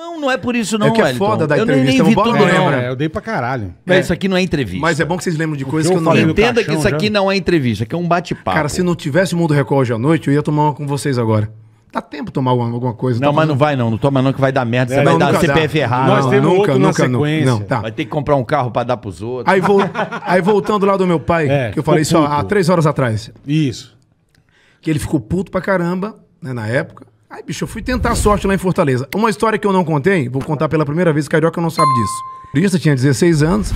Não, não é por isso não, é que é Wellington. foda da eu nem, entrevista, nem vi não. Né, é, eu dei pra caralho. Mas É. isso aqui não é entrevista. Mas é bom que vocês lembram de coisas que eu eu não falei lembro. Entenda que isso já. aqui não é entrevista, que é um bate-papo. Cara, se não tivesse o Mundo Record hoje à noite, eu ia tomar uma com vocês agora. Dá tempo de tomar alguma, alguma coisa. Não, tá mas não vai não. Não toma não que vai dar merda. É, você vai dar CPF errado. Nós temos outro na sequência. Não, tá. Vai ter que comprar um carro pra dar pros outros. Aí, aí voltando lá do meu pai, É, que eu falei isso há há três horas atrás, Isso. que ele ficou puto pra caramba, né, na época. Ai, bicho, eu fui tentar a sorte lá em Fortaleza. Uma história que eu não contei, vou contar pela primeira vez, Carioca não sabe disso. Turista tinha 16 anos.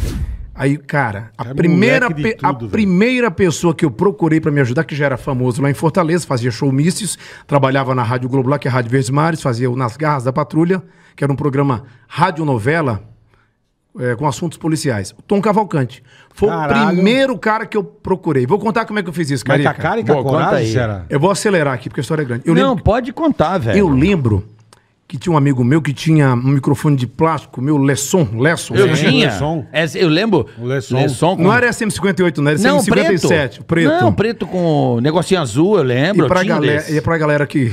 Aí, cara, a, é primeira, tudo, a primeira pessoa que eu procurei para me ajudar, que já era famoso lá em Fortaleza, fazia showmícios, trabalhava na Rádio Globo lá, que é a Rádio Verdes Mares, fazia o Nas Garras da Patrulha, que era um programa novela é, com assuntos policiais. Tom Cavalcante. Foi Caralho. o primeiro cara que eu procurei. Vou contar como é que eu fiz isso, cara. Mas tá cara e tá Boa, coragem, aí. Eu vou acelerar aqui, porque a história é grande. Eu não, lembro... pode contar, velho. Eu lembro que tinha um amigo meu que tinha um microfone de plástico, meu Lesson, Lesson. Eu tinha. É, eu lembro. Lesson. Lesson com... Não era SM58, não era SM57. Preto. preto. Não, preto com negocinho azul, eu lembro. E pra, galera, e pra galera que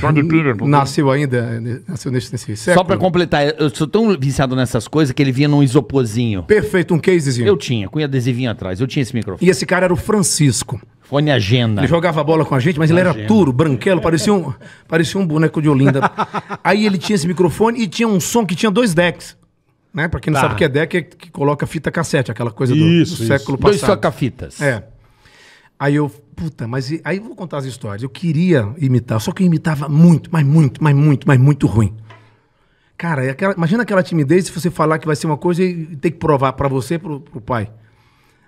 nasceu ainda, nasceu nesse, nesse século. Só pra completar, eu sou tão viciado nessas coisas que ele vinha num isoporzinho. Perfeito, um casezinho. Eu tinha, com adesivinho atrás. Eu tinha esse microfone. E esse cara era o Francisco. Telefone agenda. Ele jogava bola com a gente, mas ele agenda. era duro, branquelo, parecia um, parecia um boneco de Olinda. Aí ele tinha esse microfone e tinha um som que tinha dois decks. Né? Pra quem não tá. sabe o que é deck, é que coloca fita cassete, aquela coisa do, isso, do isso. século passado. Dois toca-fitas. É. Aí eu, puta, mas e, aí eu vou contar as histórias. Eu queria imitar, só que eu imitava muito, mas muito, mas muito, mas muito ruim. Cara, é aquela, imagina aquela timidez se você falar que vai ser uma coisa e tem que provar para você, pro, pro pai.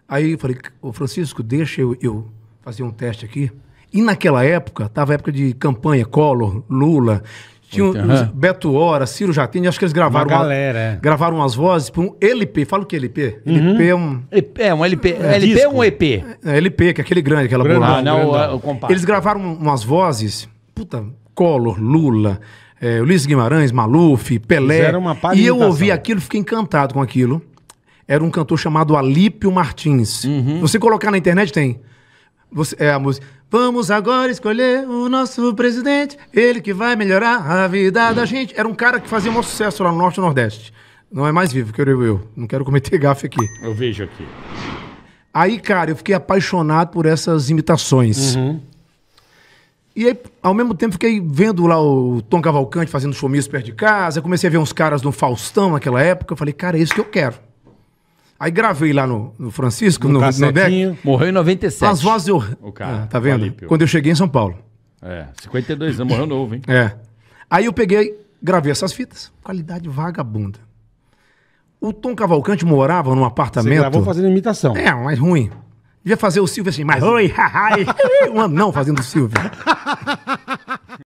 Aí eu falei, ô Francisco, deixa eu, eu fazer um teste aqui. E naquela época, tava época de campanha, Collor, Lula, tinha Muito, então, uhum. É. Beto Hora, Ciro Jatini, acho que eles gravaram. Uma galera, uma, é. Gravaram umas vozes para um LP. Fala o que é LP? Uhum. LP é um. É, um LP. É, LP ou é um EP. É, é LP, que é aquele grande, aquela bolada. Ah, Não, O, o eles gravaram umas vozes, puta, Collor, Lula, é, Ulisses Guimarães, Maluf, Pelé. uma e eu ouvi aquilo, fiquei encantado com aquilo. Era um cantor chamado Alípio Martins. Uhum. Você colocar na internet, tem. Você, é a música. Vamos agora escolher o nosso presidente, ele que vai melhorar a vida da gente. Era um cara que fazia um sucesso lá no Norte e Nordeste. Não é mais vivo, quero eu. Não quero cometer gafe aqui. Eu vejo aqui. Aí, cara, eu fiquei apaixonado por essas imitações. Uhum. E aí, ao mesmo tempo, fiquei vendo lá o Tom Cavalcante fazendo showmício perto de casa. Eu comecei a ver uns caras do Faustão naquela época. Eu falei, cara, é isso que eu quero. Aí gravei lá no, no Francisco, no, no, no deck. Morreu em 97. As vozes eu... O cara. Ah, tá vendo? Olímpio. Quando eu cheguei em São Paulo. É, 52 anos, morreu novo, hein? É. Aí eu peguei, gravei essas fitas. Qualidade vagabunda. O Tom Cavalcante morava num apartamento. Você gravou fazendo imitação. É, mas ruim. Devia fazer o Silvio assim, mas oi, haha, um anão fazendo o Silvio.